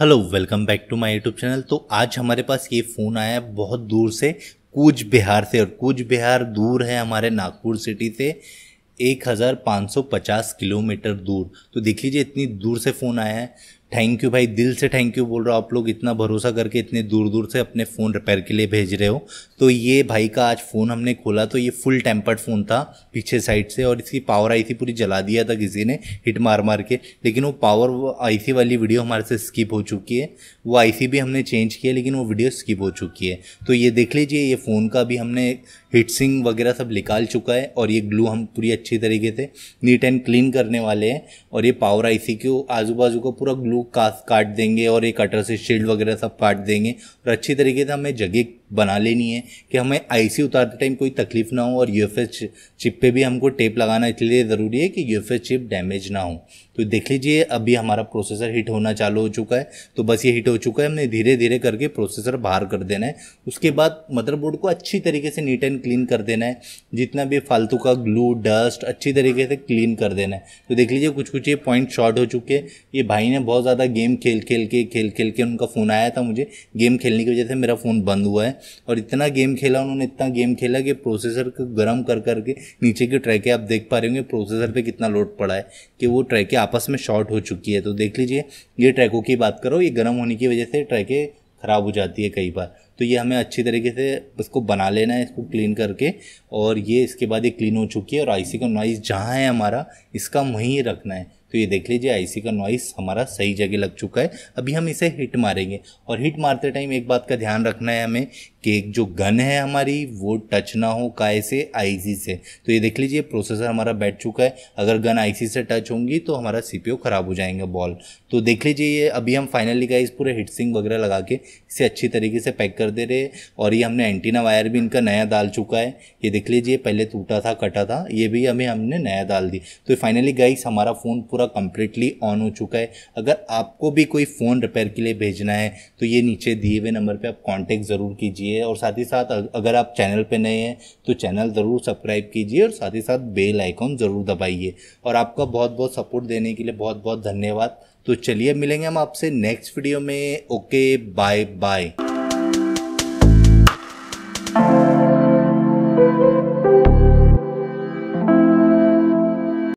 hello welcome back to my YouTube channel तो आज हमारे पास ये फ़ोन आया है बहुत दूर से कूच बिहार से और कूच बिहार दूर है हमारे नागपुर सिटी से 1550 किलोमीटर दूर तो देख लीजिए इतनी दूर से फ़ोन आया है थैंक यू भाई दिल से थैंक यू बोल रहा हूँ आप लोग इतना भरोसा करके इतने दूर दूर से अपने फ़ोन रिपेयर के लिए भेज रहे हो तो ये भाई का आज फ़ोन हमने खोला तो ये फुल टेम्पर्ड फ़ोन था पीछे साइड से और इसकी पावर आई थी पूरी जला दिया था किसी ने हिट मार मार के लेकिन वो पावर आई वाली वीडियो हमारे से स्किप हो चुकी है वो आई भी हमने चेंज किया लेकिन वो वीडियो स्किप हो चुकी है तो ये देख लीजिए ये फ़ोन का भी हमने हिटसिंग वगैरह सब निकाल चुका है और ये ग्लू हम पूरी अच्छी तरीके से नीट एंड क्लीन करने वाले हैं और ये पावर आई को आजू बाजू का पूरा ग्लू थ्रू काट देंगे और एक कटर से शील्ड वगैरह सब काट देंगे और अच्छी तरीके से हमें जगह बना लेनी है कि हमें आईसी उतारते टाइम कोई तकलीफ ना हो और यूएफएस चिप पे भी हमको टेप लगाना इसलिए ज़रूरी है कि यूएफएस चिप डैमेज ना हो तो देख लीजिए अभी हमारा प्रोसेसर हिट होना चालू हो चुका है तो बस ये हिट हो चुका है हमने धीरे धीरे करके प्रोसेसर बाहर कर देना है उसके बाद मदरबोर्ड को अच्छी तरीके से नीट एंड क्लीन कर देना है जितना भी फालतू का ग्लू डस्ट अच्छी तरीके से क्लीन कर देना है तो देख लीजिए कुछ कुछ ये पॉइंट शॉर्ट हो चुके हैं ये भाई ने बहुत ज़्यादा गेम खेल खेल के खेल खेल के उनका फ़ोन आया था मुझे गेम खेलने की वजह से मेरा फ़ोन बंद हुआ है और इतना गेम खेला उन्होंने इतना गेम खेला कि प्रोसेसर को गर्म कर करके नीचे की ट्रैकें आप देख पा रहे होंगे प्रोसेसर पे कितना लोड पड़ा है कि वो ट्रैकें आपस में शॉर्ट हो चुकी है तो देख लीजिए ये ट्रैकों की बात करो ये गर्म होने की वजह से ट्रैकें ख़राब हो जाती है कई बार तो ये हमें अच्छी तरीके से इसको बना लेना है इसको क्लीन करके और ये इसके बाद ये क्लीन हो चुकी है और आईसी का नॉइज़ जहाँ है हमारा इसका वहीं रखना है तो ये देख लीजिए आईसी का नॉइस हमारा सही जगह लग चुका है अभी हम इसे हिट मारेंगे और हिट मारते टाइम एक बात का ध्यान रखना है हमें कि एक जो गन है हमारी वो टच ना हो काय से आईसी से तो ये देख लीजिए प्रोसेसर हमारा बैठ चुका है अगर गन आईसी से टच होंगी तो हमारा सीपीयू ख़राब हो जाएंगे बॉल तो देख लीजिए ये अभी हम फाइनली का इस पूरे हिट सिंग वगैरह लगा के इसे अच्छी तरीके से पैक कर कर दे रहे और ये हमने एंटीना वायर भी इनका नया डाल चुका है ये देख लीजिए पहले टूटा था कटा था ये भी हमें हमने नया डाल दी तो फाइनली गाइस हमारा फ़ोन पूरा कम्प्लीटली ऑन हो चुका है अगर आपको भी कोई फ़ोन रिपेयर के लिए भेजना है तो ये नीचे दिए हुए नंबर पर आप कॉन्टेक्ट ज़रूर कीजिए और साथ ही साथ अगर आप चैनल पर नए हैं तो चैनल ज़रूर सब्सक्राइब कीजिए और साथ ही साथ बेल आइकॉन ज़रूर दबाइए और आपका बहुत बहुत सपोर्ट देने के लिए बहुत बहुत धन्यवाद तो चलिए मिलेंगे हम आपसे नेक्स्ट वीडियो में ओके बाय बाय